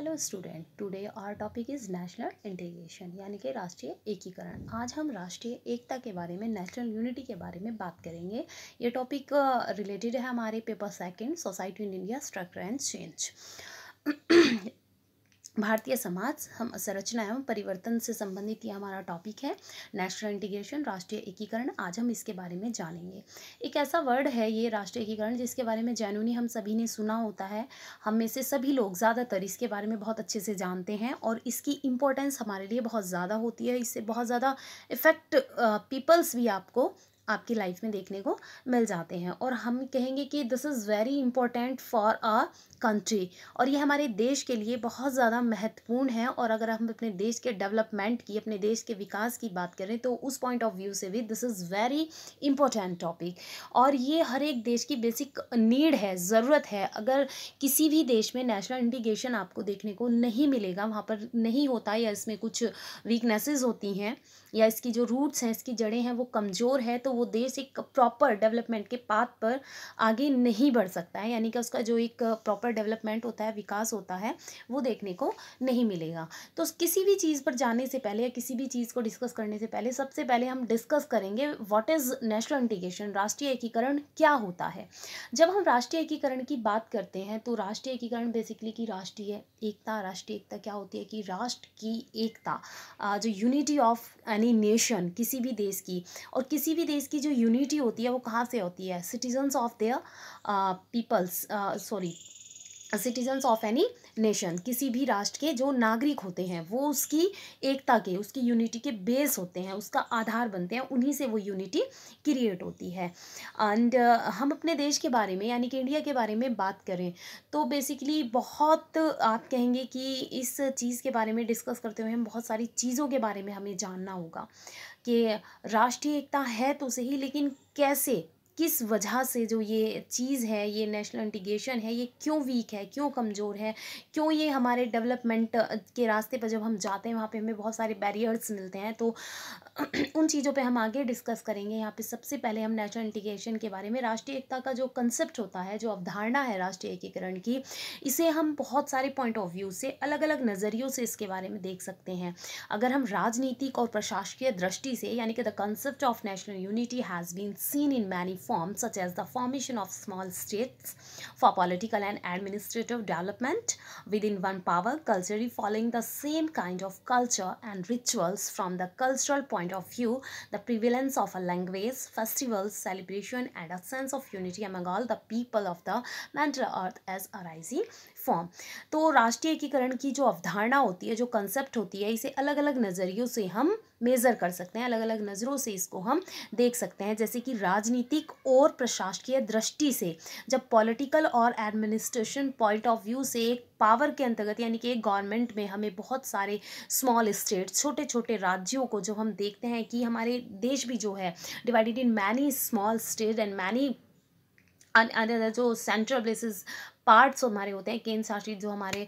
hello student today our topic is national integration यानी कि राष्ट्रीय एकीकरण आज हम राष्ट्रीय एकता के बारे में नेशनल यूनिटी के बारे में बात करेंगे ये टॉपिक रिलेटेड है हमारे paper second society in India structure and change भारतीय समाज हम संरचना एवं परिवर्तन से संबंधित यह हमारा टॉपिक है नेशनल इंटीग्रेशन राष्ट्रीय एकीकरण आज हम इसके बारे में जानेंगे एक ऐसा वर्ड है ये राष्ट्रीय एकीकरण जिसके बारे में जैनूनी हम सभी ने सुना होता है हम में से सभी लोग ज़्यादातर इसके बारे में बहुत अच्छे से जानते हैं और इसकी इम्पोर्टेंस हमारे लिए बहुत ज़्यादा होती है इससे बहुत ज़्यादा इफ़ेक्ट पीपल्स भी आपको आपकी लाइफ में देखने को मिल जाते हैं और हम कहेंगे कि this is very important for a country और ये हमारे देश के लिए बहुत ज़्यादा महत्वपूर्ण है और अगर हम अपने देश के डेवलपमेंट की अपने देश के विकास की बात करें तो उस पॉइंट ऑफ व्यू से भी this is very important topic और ये हर एक देश की बेसिक नीड है ज़रूरत है अगर किसी भी देश में नेशनल इंटीग्रेशन आपको देखने को नहीं मिलेगा वहाँ पर नहीं होता या इसमें कुछ वीकनेसेस होती हैं या इसकी जो रूट्स हैं इसकी जड़ें हैं वो कमज़ोर है तो वो देश एक प्रॉपर डेवलपमेंट के पाथ पर आगे नहीं बढ़ सकता है यानी कि उसका जो एक प्रॉपर डेवलपमेंट होता है विकास होता है वो देखने को नहीं मिलेगा तो किसी भी चीज़ पर जाने से पहले या किसी भी चीज़ को डिस्कस करने से पहले सबसे पहले हम डिस्कस करेंगे वॉट इज़ नेशनल इंटीग्रेशन राष्ट्रीय एकीकरण क्या होता है जब हम राष्ट्रीय एकीकरण की बात करते हैं तो राष्ट्रीय एकीकरण बेसिकली कि राष्ट्रीय एकता राष्ट्रीय एकता क्या होती है कि राष्ट्र की एकता जो यूनिटी ऑफ एनी नेशन किसी भी देश की और किसी भी देश इसकी जो यूनिटी होती है वो कहाँ से होती है citizens of their peoples sorry citizens of any nation किसी भी राष्ट्र के जो नागरिक होते हैं वो उसकी एकता के उसकी यूनिटी के बेस होते हैं उसका आधार बनते हैं उन्हीं से वो यूनिटी क्रिएट होती है एंड uh, हम अपने देश के बारे में यानी कि इंडिया के बारे में बात करें तो बेसिकली बहुत आप कहेंगे कि इस चीज़ के बारे में डिस्कस करते हुए हम बहुत सारी चीज़ों के बारे में हमें जानना होगा कि राष्ट्रीय एकता है तो सही लेकिन कैसे किस वजह से जो ये चीज़ है ये नेशनल इंटीग्रेशन है ये क्यों वीक है क्यों कमज़ोर है क्यों ये हमारे डेवलपमेंट के रास्ते पर जब हम जाते हैं वहाँ पे हमें बहुत सारे बैरियर्स मिलते हैं तो उन चीज़ों पे हम आगे डिस्कस करेंगे यहाँ पे सबसे पहले हम नेशनल इंटीग्रेशन के बारे में राष्ट्रीय एकता का जो कंसेप्ट होता है जो अवधारणा है राष्ट्रीय एकीकरण की इसे हम बहुत सारे पॉइंट ऑफ व्यू से अलग अलग नज़रियों से इसके बारे में देख सकते हैं अगर हम राजनीतिक और प्रशासकीय दृष्टि से यानी कि the concept of national unity has been seen in many reforms such as the formation of small states for political and administrative development within one power culturally following the same kind of culture and rituals from the cultural point of view the prevalence of a language festivals celebration and a sense of unity among all the people of the mental earth as arising form तो राष्ट्रीय एकीकरण की जो अवधारणा होती है जो concept होती है इसे अलग अलग नज़रियों से हम मेज़र कर सकते हैं अलग अलग नज़रों से इसको हम देख सकते हैं जैसे कि राजनीतिक और प्रशासकीय दृष्टि से जब पॉलिटिकल और एडमिनिस्ट्रेशन पॉइंट ऑफ व्यू से एक पावर के अंतर्गत यानी कि एक गवर्नमेंट में हमें बहुत सारे स्मॉल स्टेट्स छोटे छोटे राज्यों को जो हम देखते हैं कि हमारे देश भी जो है divided in many small state and many अन्य जो सेंट्रल प्लेसेस पार्ट्स हमारे होते हैं केंद्र शासित जो हमारे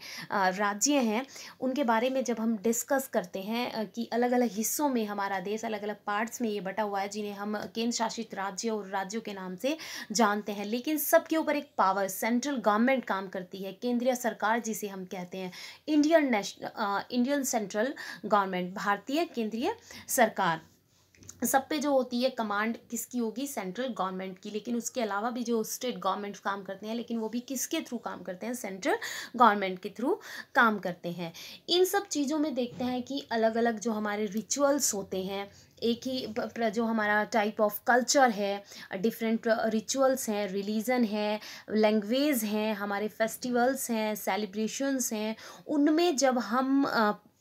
राज्य हैं उनके बारे में जब हम डिस्कस करते हैं कि अलग अलग हिस्सों में हमारा देश अलग अलग पार्ट्स में ये बटा हुआ है जिन्हें हम केंद्र शासित राज्य और राज्यों के नाम से जानते हैं लेकिन सबके ऊपर एक पावर सेंट्रल गवर्नमेंट काम करती है केंद्रीय सरकार जिसे हम कहते हैं Indian national Indian central government भारतीय केंद्रीय सरकार सब पे जो होती है कमांड किसकी होगी सेंट्रल गवर्नमेंट की लेकिन उसके अलावा भी जो स्टेट गवर्नमेंट काम करते हैं लेकिन वो भी किसके थ्रू काम करते हैं सेंट्रल गवर्नमेंट के थ्रू काम करते हैं इन सब चीज़ों में देखते हैं कि अलग अलग जो हमारे रिचुअल्स होते हैं एक ही जो हमारा टाइप ऑफ कल्चर है डिफरेंट रिचुअल्स हैं रिलीजन है लैंग्वेज हैं हमारे फेस्टिवल्स हैं सेलिब्रेशंस हैं उनमें जब हम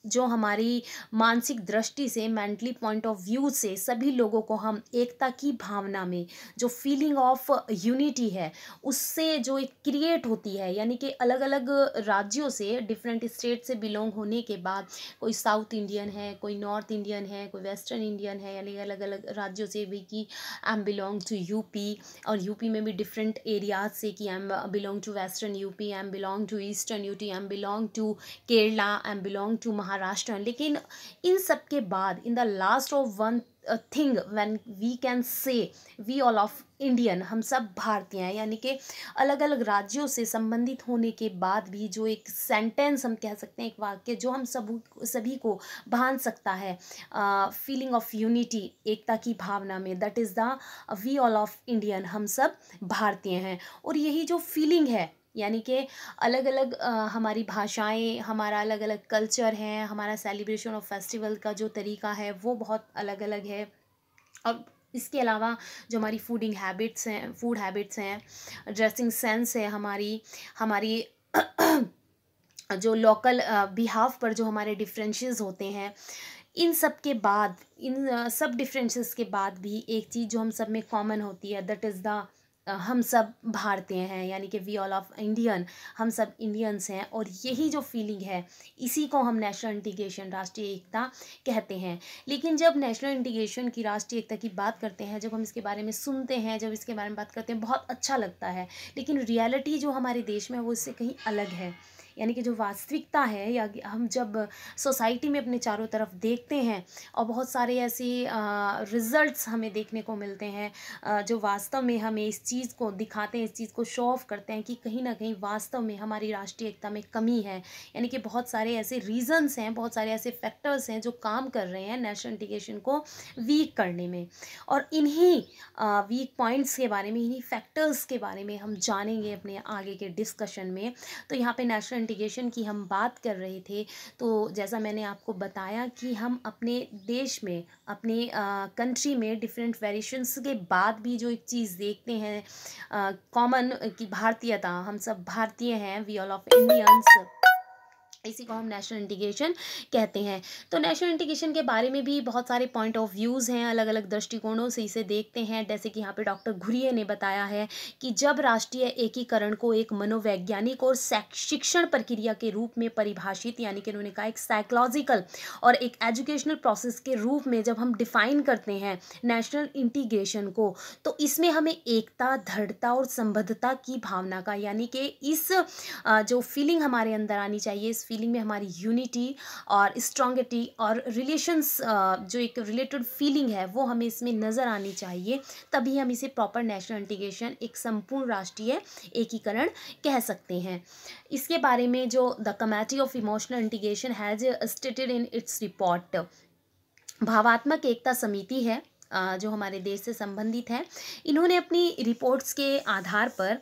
जो हमारी मानसिक दृष्टि से मेंटली पॉइंट ऑफ व्यू से सभी लोगों को हम एकता की भावना में जो फीलिंग ऑफ यूनिटी है उससे जो एक क्रिएट होती है यानी कि अलग अलग राज्यों से डिफरेंट स्टेट से बिलोंग होने के बाद कोई साउथ इंडियन है कोई नॉर्थ इंडियन है कोई वेस्टर्न इंडियन है यानी अलग अलग राज्यों से भी कि I am belong to UP और यूपी में भी डिफरेंट एरियाज से कि I am belong to western UP I am belong to eastern UT I am belong to Kerala I am belong to Maha Maharashtra लेकिन इन सब के बाद in the last of one thing when we can say we all of Indian हम सब भारतीय हैं यानी कि अलग अलग राज्यों से संबंधित होने के बाद भी जो एक सेंटेंस हम कह सकते हैं एक वाक्य जो हम सब सभी को भान सकता है फीलिंग ऑफ यूनिटी एकता की भावना में that is the we all of Indian हम सब भारतीय हैं और यही जो फीलिंग है यानी कि अलग अलग हमारी भाषाएं हमारा अलग अलग कल्चर है हमारा सेलिब्रेशन ऑफ फेस्टिवल का जो तरीका है वो बहुत अलग अलग है और इसके अलावा जो हमारी फूडिंग हैबिट्स हैं फूड हैबिट्स हैं ड्रेसिंग सेंस है हमारी हमारी जो लोकल बिहाव पर जो हमारे डिफरेंसेस होते हैं इन सब के बाद इन सब डिफरेंसेस के बाद भी एक चीज़ जो हम सब में कॉमन होती है दैट इज़ द हम सब भारतीय हैं यानी कि वी ऑल ऑफ इंडियन हम सब इंडियंस हैं और यही जो फीलिंग है इसी को हम नेशनल इंटीग्रेशन राष्ट्रीय एकता कहते हैं लेकिन जब नेशनल इंटीग्रेशन की राष्ट्रीय एकता की बात करते हैं जब हम इसके बारे में सुनते हैं जब इसके बारे में बात करते हैं बहुत अच्छा लगता है लेकिन रियलिटी जो हमारे देश में है वो इससे कहीं अलग है यानी कि जो वास्तविकता है या हम जब सोसाइटी में अपने चारों तरफ देखते हैं और बहुत सारे ऐसे रिज़ल्ट्स हमें देखने को मिलते हैं जो वास्तव में हमें इस चीज़ को दिखाते हैं इस चीज़ को शो ऑफ करते हैं कि कहीं ना कहीं वास्तव में हमारी राष्ट्रीय एकता में कमी है यानी कि बहुत सारे ऐसे रीज़न्स हैं बहुत सारे ऐसे फैक्टर्स हैं जो काम कर रहे हैं नेशनल इंटीग्रेशन को वीक करने में और इन्हीं वीक पॉइंट्स के बारे में इन्हीं फैक्टर्स के बारे में हम जानेंगे अपने आगे के डिस्कशन में तो यहाँ पे नेशनल इंटीग्रेशन की हम बात कर रहे थे तो जैसा मैंने आपको बताया कि हम अपने देश में अपने कंट्री में डिफरेंट वेरिएशंस के बाद भी जो एक चीज़ देखते हैं कॉमन की भारतीयता हम सब भारतीय हैं वी ऑल ऑफ इंडियंस इसी को हम नेशनल इंटीग्रेशन कहते हैं तो नेशनल इंटीग्रेशन के बारे में भी बहुत सारे पॉइंट ऑफ व्यूज़ हैं अलग अलग दृष्टिकोणों से इसे देखते हैं जैसे कि यहाँ पे डॉक्टर घुरिये ने बताया है कि जब राष्ट्रीय एकीकरण को एक मनोवैज्ञानिक और शिक्षण प्रक्रिया के रूप में परिभाषित यानी कि उन्होंने कहा एक साइकोलॉजिकल और एक एजुकेशनल प्रोसेस के रूप में जब हम डिफाइन करते हैं नेशनल इंटीग्रेशन को तो इसमें हमें एकता दृढ़ता और संबद्धता की भावना का यानी कि इस जो फीलिंग हमारे अंदर आनी चाहिए इस फीलिंग में हमारी यूनिटी और स्ट्रॉन्गिटी और रिलेशंस जो एक रिलेटेड फीलिंग है वो हमें इसमें नज़र आनी चाहिए तभी हम इसे प्रॉपर नेशनल इंटीग्रेशन एक संपूर्ण राष्ट्रीय एकीकरण कह सकते हैं इसके बारे में जो the committee of emotional integration has stated in its report भावात्मक एकता समिति है जो हमारे देश से संबंधित हैं इन्होंने अपनी रिपोर्ट्स के आधार पर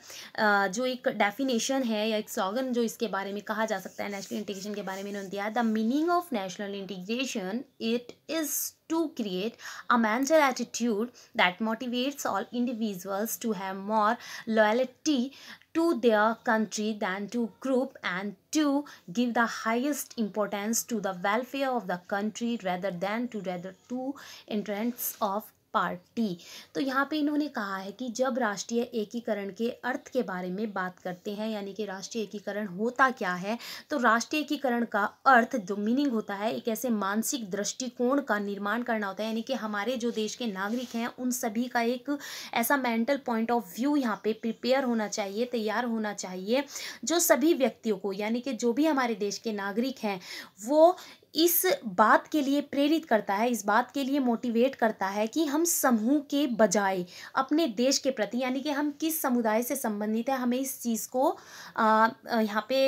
जो एक डेफिनेशन है या एक सौगन जो इसके बारे में कहा जा सकता है नेशनल इंटीग्रेशन के बारे में इन्होंने दिया the meaning of national integration it is to create a mental attitude that motivates all individuals to have more loyalty to their country than to group and to give the highest importance to the welfare of the country rather than to rather to interests of party तो यहाँ पे इन्होंने कहा है कि जब राष्ट्रीय एकीकरण के अर्थ के बारे में बात करते हैं यानी कि राष्ट्रीय एकीकरण होता क्या है तो राष्ट्रीय एकीकरण का अर्थ जो मीनिंग होता है एक ऐसे मानसिक दृष्टिकोण का निर्माण करना होता है यानी कि हमारे जो देश के नागरिक हैं उन सभी का एक ऐसा मेंटल पॉइंट ऑफ व्यू यहाँ पर प्रिपेयर होना चाहिए तैयार होना चाहिए जो सभी व्यक्तियों को यानी कि जो भी हमारे देश के नागरिक हैं वो इस बात के लिए प्रेरित करता है इस बात के लिए मोटिवेट करता है कि हम समूह के बजाय अपने देश के प्रति यानी कि हम किस समुदाय से संबंधित है हमें इस चीज़ को यहाँ पे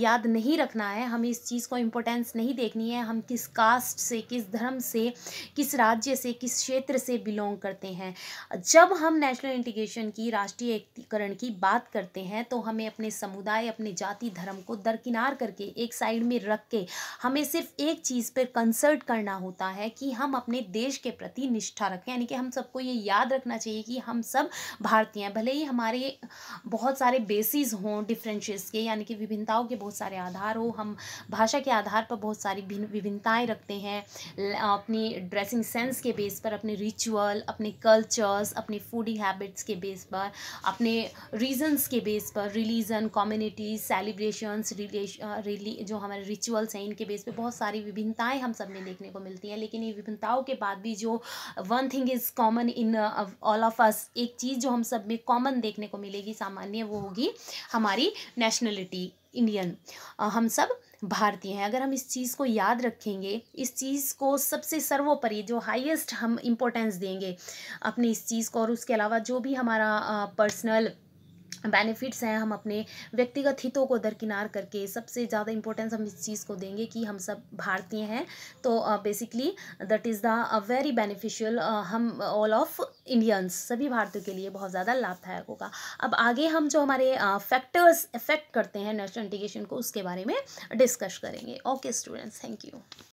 याद नहीं रखना है हमें इस चीज़ को इम्पोर्टेंस नहीं देखनी है हम किस कास्ट से किस धर्म से किस राज्य से किस क्षेत्र से बिलोंग करते हैं जब हम नेशनल इंटीग्रेशन की राष्ट्रीय एकीकरण की बात करते हैं तो हमें अपने समुदाय अपने जाति धर्म को दरकिनार करके एक साइड में रख के हमें सिर्फ एक चीज़ पर कंसर्ट करना होता है कि हम अपने देश के प्रति निष्ठा रखें यानी कि हम सबको ये याद रखना चाहिए कि हम सब भारतीय हैं भले ही हमारे बहुत सारे बेसिस हों डिफ्रेंशेस के यानी कि विभिन्नताओं के बहुत सारे आधार हो हम भाषा के आधार पर बहुत सारी भिन्न विभिन्नताएँ रखते हैं अपनी ड्रेसिंग सेंस के बेस पर अपने रिचुअल अपने कल्चर्स अपने फूडिंग हैबिट्स के बेस पर अपने रीजन्स के बेस पर रिलीजन कम्युनिटीज सेलिब्रेशंस रिलेश रिली जो हमारे रिचुअल्स हैं इनके बेस पर बहुत सारे सारी विभिन्नताएं हम सब में देखने को मिलती हैं लेकिन ये विभिन्नताओं के बाद भी जो one thing is common in all of us एक चीज़ जो हम सब में कॉमन देखने को मिलेगी सामान्य वो होगी हमारी नेशनलिटी इंडियन uh, हम सब भारतीय हैं अगर हम इस चीज़ को याद रखेंगे इस चीज़ को सबसे सर्वोपरि जो हाईएस्ट हम इम्पोर्टेंस देंगे अपने इस चीज़ को और उसके अलावा जो भी हमारा पर्सनल uh, बेनिफिट्स हैं हम अपने व्यक्तिगत हितों को दरकिनार करके सबसे ज़्यादा इम्पोर्टेंस हम इस चीज़ को देंगे कि हम सब भारतीय हैं तो basically that is the very beneficial हम ऑल ऑफ इंडियंस सभी भारतीयों के लिए बहुत ज़्यादा लाभदायक होगा अब आगे हम जो हमारे फैक्टर्स इफेक्ट करते हैं नेशनल इंटीग्रेशन को उसके बारे में डिस्कस करेंगे ओके स्टूडेंट्स थैंक यू